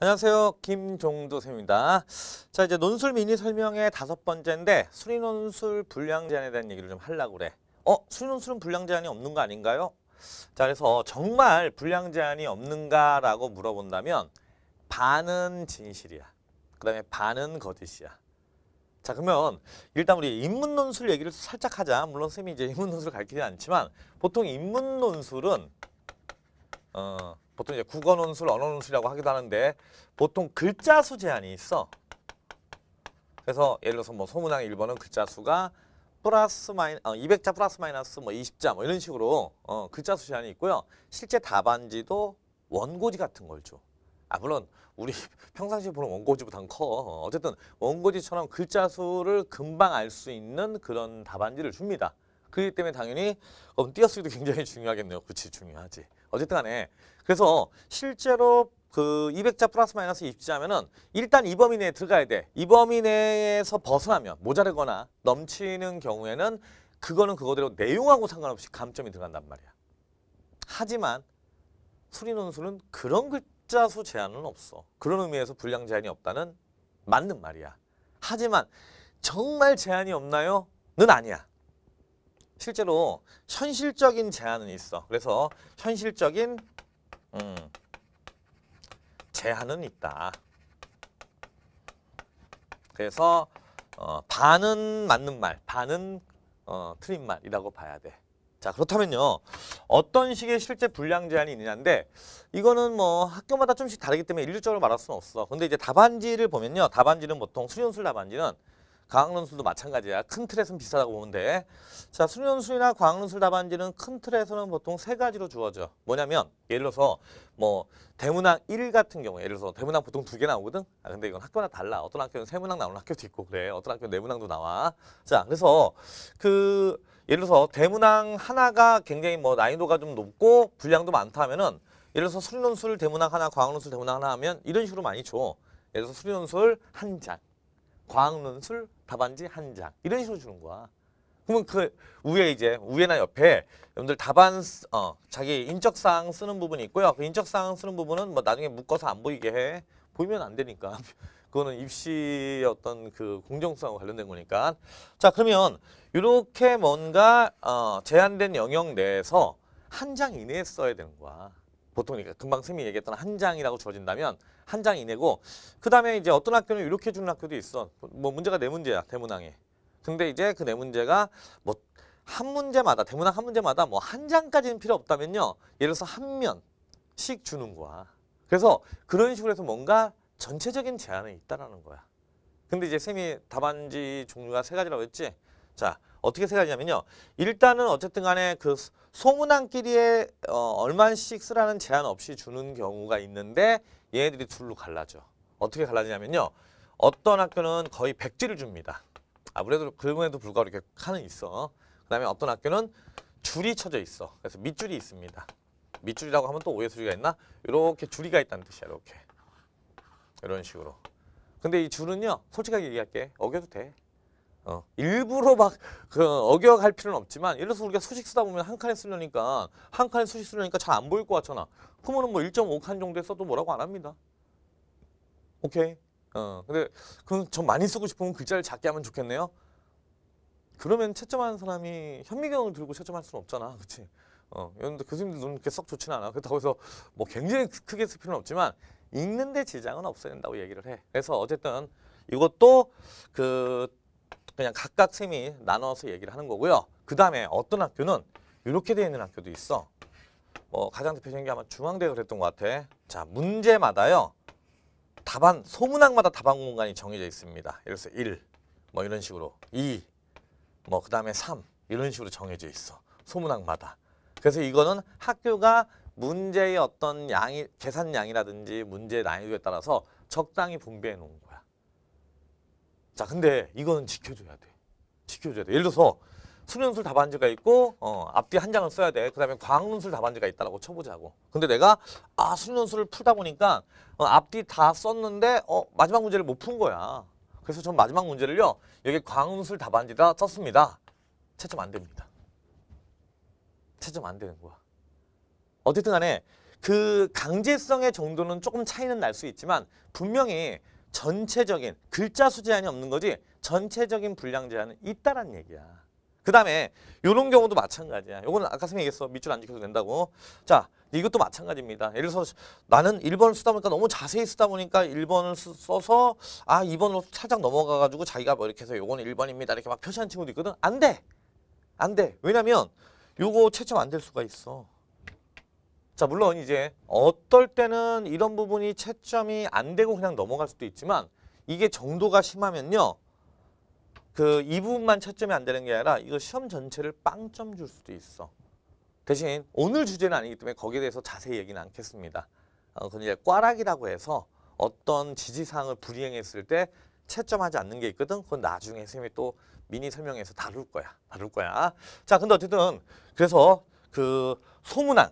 안녕하세요. 김종도 쌤입니다. 자, 이제 논술 미니 설명의 다섯 번째인데 수리 논술 불량 제한에 대한 얘기를 좀 하려고 그래. 어, 수리 논술은 불량 제한이 없는 거 아닌가요? 자, 그래서 정말 불량 제한이 없는가라고 물어본다면 반은 진실이야. 그다음에 반은 거짓이야. 자, 그러면 일단 우리 인문 논술 얘기를 살짝 하자. 물론 쌤이 이제 인문 논술 가르치진 않지만 보통 인문 논술은 어 보통 이제 국어논술, 언어논술이라고 하기도 하는데 보통 글자 수 제한이 있어. 그래서 예를 들어서 뭐 소문항 1번은 글자 수가 플러스 마이너 어, 200자 플러스 마이너스 뭐 20자 뭐 이런 식으로 어, 글자 수 제한이 있고요. 실제 답안지도 원고지 같은 걸 줘. 아 물론 우리 평상시에 보는 원고지보단 커. 어쨌든 원고지처럼 글자 수를 금방 알 수 있는 그런 답안지를 줍니다. 그렇기 때문에 당연히 음, 띄어쓰기도 굉장히 중요하겠네요. 그렇지 중요하지. 어쨌든 간에 그래서 실제로 그 200자 플러스 마이너스 2 0 하면은 일단 이 범위 내에 들어가야 돼. 이 범위 내에서 벗어나면 모자르거나 넘치는 경우에는 그거는 그거대로 내용하고 상관없이 감점이 들어간단 말이야. 하지만 수리논술은 그런 글자 수 제한은 없어. 그런 의미에서 분량 제한이 없다는 맞는 말이야. 하지만 정말 제한이 없나요? 는 아니야. 실제로 현실적인 제한은 있어. 그래서 현실적인 음, 제한은 있다. 그래서 어, 반은 맞는 말, 반은 어, 틀린 말이라고 봐야 돼. 자 그렇다면요 어떤 식의 실제 분량 제한이 있느냐인데 이거는 뭐 학교마다 좀씩 다르기 때문에 일률적으로 말할 수는 없어 근데 이제 답안지를 보면요 답안지는 보통 수련술 답안지는 과학논술도 마찬가지야. 큰 틀에서는 비싸다고 보는데 자 수련술이나 과학논술 답안지는 큰 틀에서는 보통 세 가지로 주어져. 뭐냐면 예를 들어서 뭐 대문항 일 같은 경우 예를 들어서 대문항 보통 두 개 나오거든? 아 근데 이건 학교나 달라. 어떤 학교는 세 문항 나오는 학교도 있고 그래. 어떤 학교는 네 문항도 나와. 자 그래서 그 예를 들어서 대문항 하나가 굉장히 뭐 난이도가 좀 높고 분량도 많다 하면은 예를 들어서 수논술 대문항 하나, 과학논술 대문항 하나 하면 이런 식으로 많이 줘. 예를 들어서 수련술 한 잔. 과학논술 답안지 한 장 이런 식으로 주는 거야. 그러면 그 위에 이제 위에나 옆에 여러분들 답안 어 자기 인적 사항 쓰는 부분이 있고요. 그 인적 사항 쓰는 부분은 뭐 나중에 묶어서 안 보이게 해. 보이면 안 되니까. 그거는 입시의 어떤 그 공정성과 관련된 거니까. 자, 그러면 이렇게 뭔가 어 제한된 영역 내에서 한 장 이내에 써야 되는 거야. 보통 그러니까 금방 선생님이 얘기했던 한 장이라고 주어진다면 한장 이내고 그 다음에 이제 어떤 학교는 이렇게 주는 학교도 있어. 뭐 문제가 네 문제야 대문항에. 근데 이제 그 네 문제가 뭐 한 문제마다 대문항 한 문제마다 뭐 한 장까지는 필요 없다면요. 예를 들어서 한 면씩 주는 거야. 그래서 그런 식으로 해서 뭔가 전체적인 제안이 있다라는 거야. 근데 이제 쌤이 답안지 종류가 세 가지라고 했지. 자, 어떻게 세 가지냐면요. 일단은 어쨌든 간에 그소문안끼리에 어, 얼마씩 쓰라는 제한 없이 주는 경우가 있는데 얘네들이 둘로 갈라져. 어떻게 갈라지냐면요. 어떤 학교는 거의 백지를 줍니다. 아무래도 그분에도 불구하고 이렇게 칸은 있어. 그 다음에 어떤 학교는 줄이 쳐져 있어. 그래서 밑줄이 있습니다. 밑줄이라고 하면 또 오해 소리가 있나? 이렇게 줄이가 있다는 뜻이야. 이렇게. 이런 식으로. 근데 이 줄은요. 솔직하게 얘기할게. 어겨도 돼. 어, 일부러 막 그 어겨갈 필요는 없지만 예를 들어서 우리가 수식 쓰다 보면 한 칸에 쓰려니까 한 칸에 수식 쓰려니까 잘 안 보일 것 같잖아. 그러면 뭐 1.5칸 정도에 써도 뭐라고 안 합니다. 오케이. 어, 근데 그건 좀 많이 쓰고 싶으면 글자를 그 작게 하면 좋겠네요. 그러면 채점하는 사람이 현미경을 들고 채점할 수는 없잖아. 그치? 어, 그런데 교수님들 눈 그렇게 썩좋진 않아. 그렇다고 해서 뭐 굉장히 크게 쓸 필요는 없지만 읽는데 지장은 없어야 된다고 얘기를 해. 그래서 어쨌든 이것도 그 그냥 각각 셈이 나눠서 얘기를 하는 거고요. 그 다음에 어떤 학교는 이렇게 되어 있는 학교도 있어. 뭐 가장 대표적인 게 아마 중앙대가 그랬던 것 같아. 자 문제마다요. 답안 소문학마다 답안 공간이 정해져 있습니다. 예를 들어서 1, 뭐 이런 식으로 2, 뭐 그 다음에 3 이런 식으로 정해져 있어. 소문학마다 그래서 이거는 학교가 문제의 어떤 양이 계산량이라든지 문제의 난이도에 따라서 적당히 분배해 놓은 거. 자 근데 이거는 지켜줘야 돼. 지켜줘야 돼. 예를 들어서 수능술 답안지가 있고 어, 앞뒤 한 장을 써야 돼. 그다음에 광학술 답안지가 있다라고 쳐보자고. 근데 내가 아 수능술을 풀다 보니까 어, 앞뒤 다 썼는데 어, 마지막 문제를 못 푼 거야. 그래서 전 마지막 문제를요. 여기 광학술 답안지다 썼습니다. 채점 안 됩니다. 채점 안 되는 거야. 어쨌든 간에 그 강제성의 정도는 조금 차이는 날 수 있지만 분명히 전체적인 글자 수 제한이 없는 거지 전체적인 분량 제한은 있다란 얘기야. 그 다음에 이런 경우도 마찬가지야. 요거는 아까 선생님이 얘기했어. 밑줄 안 지켜도 된다고. 자 이것도 마찬가지입니다. 예를 들어서 나는 1번을 쓰다 보니까 너무 자세히 쓰다 보니까 1번을 써서 아 2번으로 살짝 넘어가가지고 자기가 뭐 이렇게 해서 요거는 1번입니다. 이렇게 막 표시한 친구도 있거든. 안 돼. 안 돼. 왜냐면 요거 채점 안 될 수가 있어. 자 물론 이제 어떨 때는 이런 부분이 채점이 안 되고 그냥 넘어갈 수도 있지만 이게 정도가 심하면요. 그 이 부분만 채점이 안 되는 게 아니라 이거 시험 전체를 빵점 줄 수도 있어. 대신 오늘 주제는 아니기 때문에 거기에 대해서 자세히 얘기는 않겠습니다. 어, 그건 이제 꽈락이라고 해서 어떤 지지사항을 불이행했을 때 채점하지 않는 게 있거든. 그건 나중에 쌤이 또 미니 설명해서 다룰 거야. 다룰 거야. 자, 근데 어쨌든 그래서 그 소문항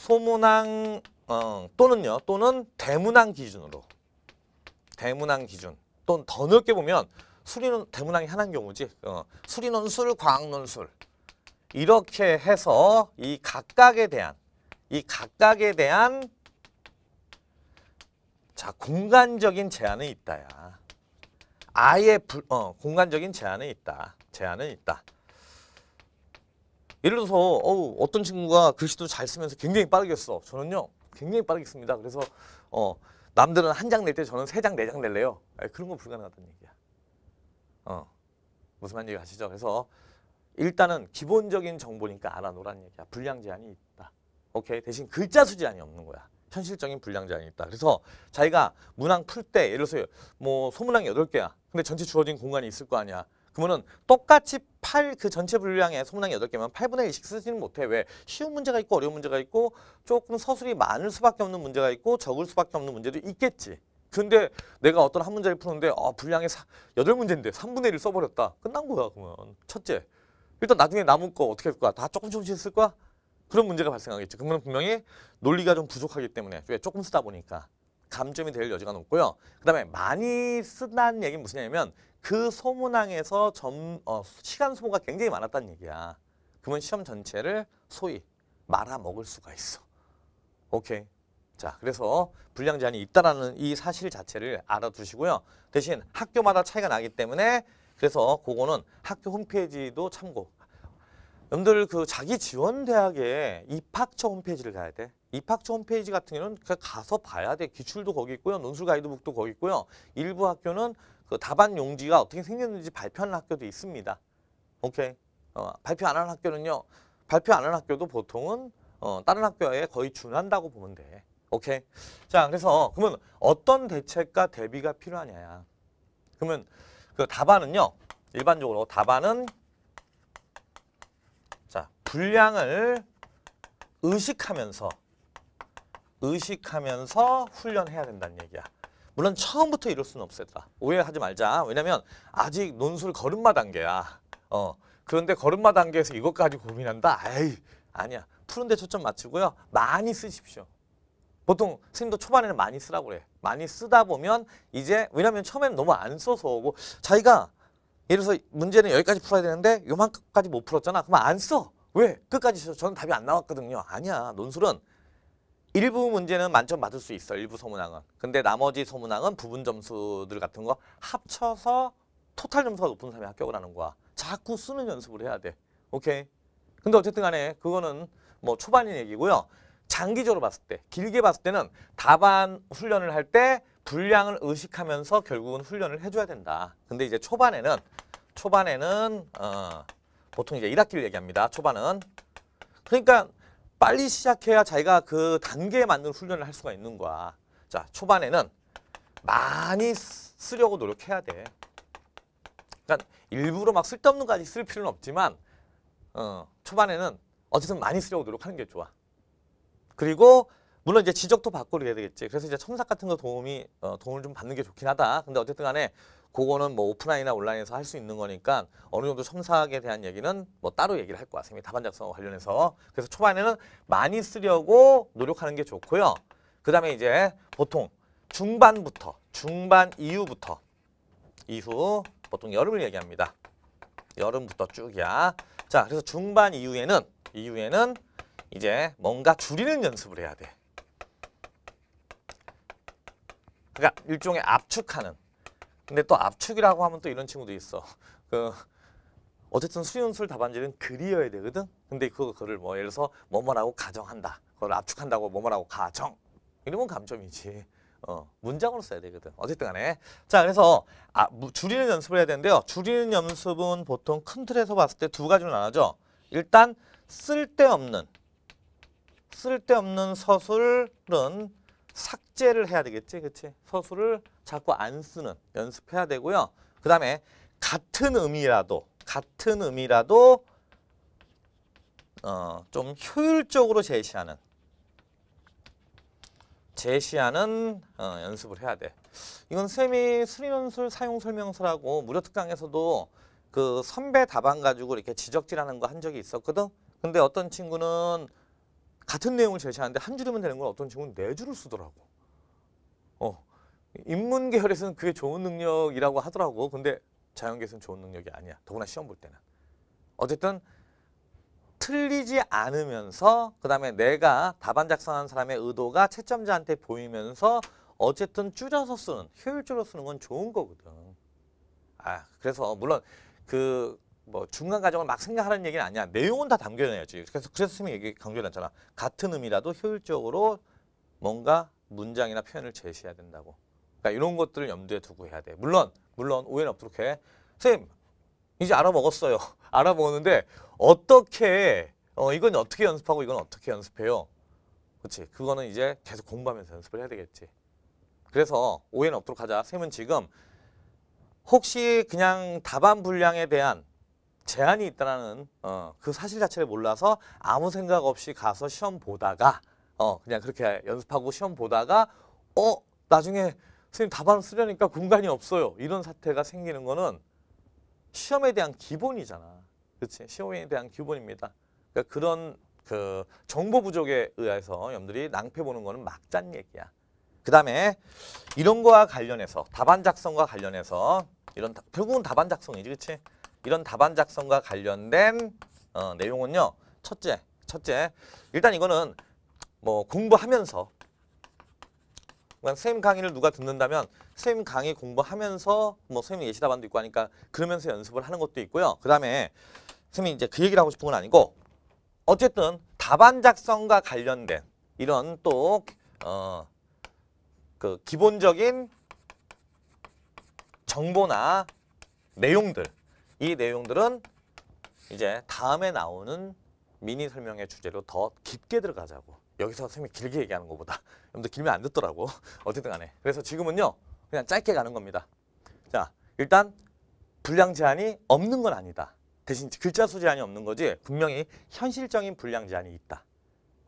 소문항 어, 또는요 또는 대문항 기준으로 대문항 기준 또는 더 넓게 보면 수리는 대문항이 하나인 경우지 어, 수리논술 과학논술 이렇게 해서 이 각각에 대한 이 각각에 대한 자 공간적인 제한은 있다야 아예 불, 어, 공간적인 제한은 있다 제한은 있다 예를 들어서 어우, 어떤 친구가 글씨도 잘 쓰면서 굉장히 빠르게 써. 저는요. 굉장히 빠르게 씁니다. 그래서 어, 남들은 한 장 낼 때 저는 세 장, 네 장 낼래요. 아니, 그런 건 불가능하다는 얘기야. 어. 무슨 말인지 아시죠? 그래서 일단은 기본적인 정보니까 알아놓으라는 얘기야. 분량 제한이 있다. 오케이. 대신 글자 수 제한이 없는 거야. 현실적인 분량 제한이 있다. 그래서 자기가 문항 풀 때 예를 들어서 뭐 소문항이 여 개야 근데 전체 주어진 공간이 있을 거 아니야. 그러면은 똑같이 8 그 전체 분량의 소문항이 8개면 8분의 1씩 쓰지는 못해. 왜? 쉬운 문제가 있고 어려운 문제가 있고 조금 서술이 많을 수밖에 없는 문제가 있고 적을 수밖에 없는 문제도 있겠지. 근데 내가 어떤 한 문제를 푸는데 어, 분량이 사, 8문제인데 3분의 1을 써버렸다. 끝난 거야 그러면. 첫째. 일단 나중에 남은 거 어떻게 할 거야? 다 조금 조금씩 쓸 거야? 그런 문제가 발생하겠지 그러면 분명히 논리가 좀 부족하기 때문에 왜 조금 쓰다 보니까 감점이 될 여지가 높고요. 그 다음에 많이 쓴다는 얘기는 무슨 얘기냐면 그 소문항에서 점, 어, 시간 소모가 굉장히 많았다는 얘기야. 그러면 시험 전체를 소위 말아먹을 수가 있어. 오케이. 자, 그래서 불량 제한이 있다라는 이 사실 자체를 알아두시고요. 대신 학교마다 차이가 나기 때문에 그래서 그거는 학교 홈페이지도 참고. 여러분들 그 자기 지원 대학에 입학처 홈페이지를 가야 돼. 입학처 홈페이지 같은 경우는 그 가서 봐야 돼. 기출도 거기 있고요. 논술 가이드북도 거기 있고요. 일부 학교는 그 답안 용지가 어떻게 생겼는지 발표하는 학교도 있습니다. 오케이. 어, 발표 안 하는 학교는요. 발표 안 하는 학교도 보통은 어, 다른 학교에 거의 준한다고 보면 돼. 오케이. 자, 그래서 그러면 어떤 대책과 대비가 필요하냐. 그러면 그 답안은요. 일반적으로 답안은 자, 분량을 의식하면서 의식하면서 훈련해야 된다는 얘기야. 물론 처음부터 이럴 수는 없었다. 오해하지 말자. 왜냐면 아직 논술 걸음마 단계야. 어. 그런데 걸음마 단계에서 이것까지 고민한다? 에이, 아니야. 푸른 데 초점 맞추고요. 많이 쓰십시오. 보통 선생님도 초반에는 많이 쓰라고 그래. 많이 쓰다 보면 이제 왜냐면 처음에는 너무 안 써서 오고 자기가 예를 들어서 문제는 여기까지 풀어야 되는데 요만큼까지 못 풀었잖아. 그럼 안 써. 왜? 끝까지 써. 저는 답이 안 나왔거든요. 아니야. 논술은 일부 문제는 만점 받을 수 있어 일부 소문항은 근데 나머지 소문항은 부분 점수들 같은 거 합쳐서 토탈 점수가 높은 사람이 합격을 하는 거야 자꾸 쓰는 연습을 해야 돼 오케이 근데 어쨌든 간에 그거는 뭐 초반인 얘기고요 장기적으로 봤을 때 길게 봤을 때는 답안 훈련을 할 때 분량을 의식하면서 결국은 훈련을 해줘야 된다 근데 이제 초반에는 초반에는 어, 보통 이제 1학기를 얘기합니다 초반은 그러니까 빨리 시작해야 자기가 그 단계에 맞는 훈련을 할 수가 있는 거야. 자, 초반에는 많이 쓰려고 노력해야 돼. 그러니까 일부러 막 쓸데없는 거 까지 쓸 필요는 없지만 어, 초반에는 어쨌든 많이 쓰려고 노력하는 게 좋아. 그리고 물론 이제 지적도 받고 그래야 되겠지. 그래서 이제 첨삭 같은 거 도움이 어, 도움을 좀 받는 게 좋긴 하다. 근데 어쨌든 간에 그거는 뭐 오프라인이나 온라인에서 할 수 있는 거니까 어느 정도 첨삭에 대한 얘기는 뭐 따로 얘기를 할 거야. 선생님이 답작성 관련해서. 그래서 초반에는 많이 쓰려고 노력하는 게 좋고요. 그 다음에 이제 보통 중반부터, 중반 이후부터, 이후 보통 여름을 얘기합니다. 여름부터 쭉이야. 자, 그래서 중반 이후에는, 이후에는 이제 뭔가 줄이는 연습을 해야 돼. 그러니까 일종의 압축하는 근데 또 압축이라고 하면 또 이런 친구도 있어. 그 어쨌든 수윤술 답안지는 그리어야 되거든. 근데 그 그거를 뭐 예를 들어서 뭐뭐라고 가정한다. 그걸 압축한다고 뭐뭐라고 가정. 이러면 감점이지. 어, 문장으로 써야 되거든. 어쨌든 간에. 자, 그래서 아, 줄이는 연습을 해야 되는데요. 줄이는 연습은 보통 큰 틀에서 봤을 때 두 가지로 나눠져. 일단 쓸데없는 쓸데없는 서술은 삭제를 해야 되겠지, 그치? 서술을 자꾸 안 쓰는 연습해야 되고요. 그 다음에 같은 의미라도, 같은 의미라도 어, 좀 효율적으로 제시하는 제시하는 어, 연습을 해야 돼. 이건 쌤이 수리논술 사용설명서라고 무료특강에서도 그 선배 답안 가지고 이렇게 지적질하는 거 한 적이 있었거든. 근데 어떤 친구는 같은 내용을 제시하는데 한 줄이면 되는 건 어떤 친구는 네 줄을 쓰더라고. 어. 인문 계열에서는 그게 좋은 능력이라고 하더라고. 근데 자연계에서는 좋은 능력이 아니야. 더구나 시험 볼 때는. 어쨌든 틀리지 않으면서 그다음에 내가 답안 작성한 사람의 의도가 채점자한테 보이면서 어쨌든 줄여서 쓰는 효율적으로 쓰는 건 좋은 거거든. 아, 그래서 물론 그뭐 중간 과정을 막 생각하라는 얘기는 아니야. 내용은 다 담겨내야지. 그래서 그래서 선생님이 얘기 강조해놨잖아. 같은 의미라도 효율적으로 뭔가 문장이나 표현을 제시해야 된다고. 그러니까 이런 것들을 염두에 두고 해야 돼. 물론 물론 오해는 없도록 해. 선생님 이제 알아먹었어요. 알아먹었는데 어떻게 어 이건 어떻게 연습하고 이건 어떻게 연습해요? 그렇지. 그거는 이제 계속 공부하면서 연습을 해야 되겠지. 그래서 오해는 없도록 하자. 님은 지금 혹시 그냥 답안 분량에 대한 제한이 있다는 어, 그 사실 자체를 몰라서 아무 생각 없이 가서 시험 보다가 어, 그냥 그렇게 연습하고 시험 보다가 어 나중에 선생님 답안 쓰려니까 공간이 없어요. 이런 사태가 생기는 거는 시험에 대한 기본이잖아. 그렇지? 시험에 대한 기본입니다. 그러니까 그런 그 정보 부족에 의해서 여러분들이 낭패 보는 거는 막잔 얘기야. 그 다음에 이런 거와 관련해서 답안 작성과 관련해서 이런 결국은 답안 작성이지 그치 이런 답안 작성과 관련된 어, 내용은요. 첫째, 첫째. 일단 이거는 뭐 공부하면서 그냥 선생님 강의를 누가 듣는다면 선생님 강의 공부하면서 뭐 선생님 예시답안도 있고 하니까 그러면서 연습을 하는 것도 있고요. 그 다음에 선생님이 이제 그 얘기를 하고 싶은 건 아니고 어쨌든 답안 작성과 관련된 이런 또어그 기본적인 정보나 내용들 이 내용들은 이제 다음에 나오는 미니 설명회 주제로 더 깊게 들어가자고. 여기서 선생님이 길게 얘기하는 것보다 여러좀더 길면 안 듣더라고. 어쨌든 간에. 그래서 지금은요. 그냥 짧게 가는 겁니다. 자, 일단 분량 제한이 없는 건 아니다. 대신 글자 수 제한이 없는 거지 분명히 현실적인 분량 제한이 있다.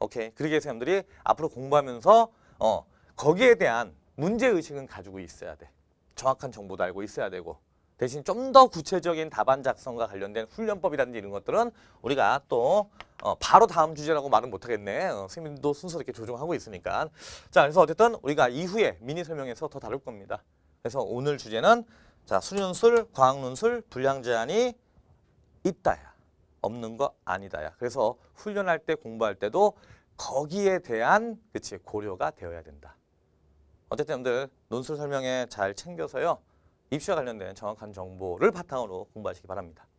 오케이. 그러기여러분들이 앞으로 공부하면서 어 거기에 대한 문제의식은 가지고 있어야 돼. 정확한 정보도 알고 있어야 되고 대신 좀 더 구체적인 답안 작성과 관련된 훈련법이라든지 이런 것들은 우리가 또 어, 바로 다음 주제라고 말은 못하겠네. 어, 선생님도 순서이렇게 조정하고 있으니까. 자, 그래서 어쨌든 우리가 이후에 미니 설명에서 더 다룰 겁니다. 그래서 오늘 주제는 자 수련술, 과학논술, 불량 제한이 있다야, 없는 거 아니다야. 그래서 훈련할 때 공부할 때도 거기에 대한 그치 고려가 되어야 된다. 어쨌든 여러분들 논술 설명에 잘 챙겨서요. 입시와 관련된 정확한 정보를 바탕으로 공부하시기 바랍니다.